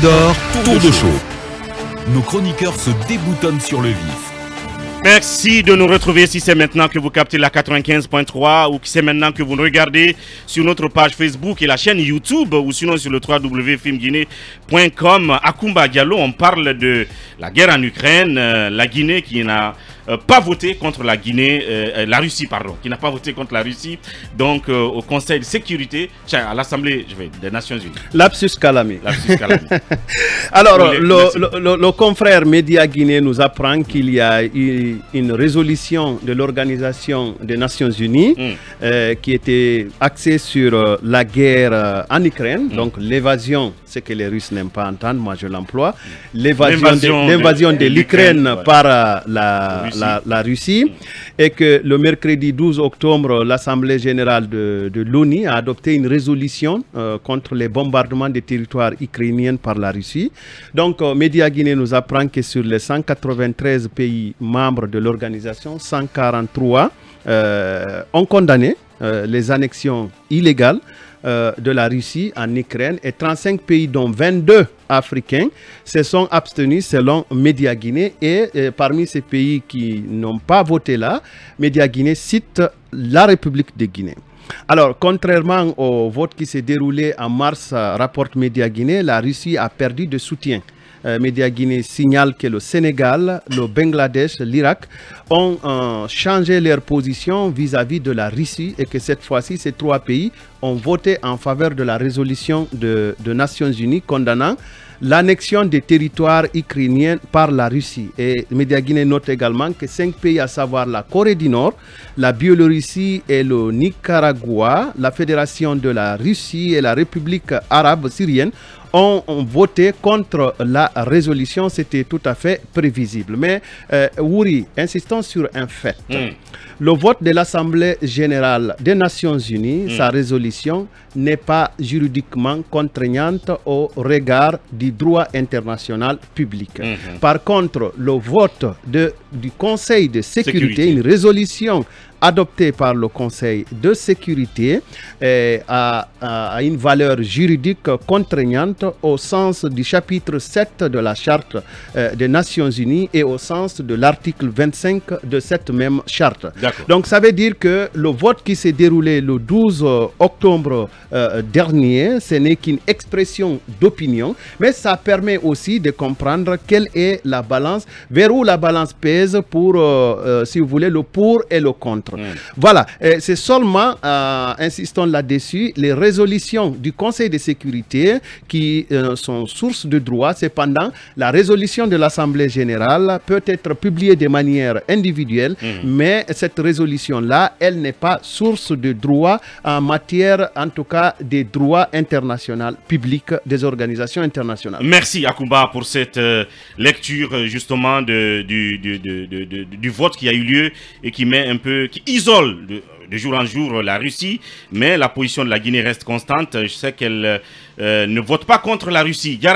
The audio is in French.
tour, de show. Nos chroniqueurs se déboutonnent sur le vif. Merci de nous retrouver si c'est maintenant que vous captez la 95.3 ou que c'est maintenant que vous regardez sur notre page Facebook et la chaîne YouTube ou sinon sur le www.filmguinée.com. Akumba Diallo, on parle de la guerre en Ukraine, euh, la Guinée qui n'a euh, pas voté contre la Guinée, euh, euh, la Russie, pardon, qui n'a pas voté contre la Russie, donc au Conseil de sécurité, à l'Assemblée des Nations Unies. Lapsus calami. Alors, le, confrère Média Guinée nous apprend qu'il y a eu une résolution de l'Organisation des Nations Unies hmm. qui était axée sur la guerre en Ukraine, hmm. donc l'évasion, ce que les Russes n'aiment pas entendre, moi je l'emploie, l'évasion de, l'Ukraine par la, la la, Russie. Et que le mercredi 12 octobre, l'Assemblée générale de, de l'ONU a adopté une résolution euh, contre les bombardements des territoires ukrainiens par la Russie. Donc, euh, Média Guinée nous apprend que sur les 193 pays membres de l'organisation, 143 euh, ont condamné les annexions illégales euh, de la Russie en Ukraine et 35 pays dont 22 africains se sont abstenus selon Média Guinée et euh, parmi ces pays qui n'ont pas voté là, Média Guinée cite la République de Guinée. Alors, contrairement au vote qui s'est déroulé en mars, euh, rapporte Média Guinée, la Russie a perdu de soutien euh, Média Guinée signale que le Sénégal, le Bangladesh, l'Irak ont euh, changé leur position vis-à-vis de la Russie et que cette fois-ci, ces trois pays ont voté en faveur de la résolution de, Nations Unies condamnant l'annexion des territoires ukrainiens par la Russie. Et Média Guinée note également que cinq pays, à savoir la Corée du Nord, la Biélorussie et le Nicaragua, la Fédération de la Russie et la République arabe syrienne, ont voté contre la résolution, c'était tout à fait prévisible. Mais euh, Wouri, insistant sur un fait, hmm. le vote de l'Assemblée générale des Nations Unies, hmm. sa résolution n'est pas juridiquement contraignante au regard du droit international public. Hmm, Par contre, le vote du Conseil de sécurité. une résolution adopté par le Conseil de sécurité et euh, a, une valeur juridique contraignante au sens du chapitre 7 de la Charte euh, des Nations Unies et au sens de l'article 25 de cette même charte. Donc ça veut dire que le vote qui s'est déroulé le 12 octobre euh, dernier, ce n'est qu'une expression d'opinion, mais ça permet aussi de comprendre quelle est la balance, vers où la balance pèse pour, si vous voulez, le pour et le contre. Voilà, c'est seulement, euh, insistons là-dessus, les résolutions du Conseil de sécurité qui euh, sont source de droit. Cependant, la résolution de l'Assemblée générale peut être publiée de manière individuelle, mm. mais cette résolution-là, elle n'est pas source de droit en matière, en tout cas, des droits internationaux publics des organisations internationales. Merci Akumba pour cette euh, lecture justement du, du vote qui a eu lieu et qui met un peu isole de, jour en jour la Russie, mais la position de la Guinée reste constante. Je sais qu'elle euh, ne vote pas contre la Russie.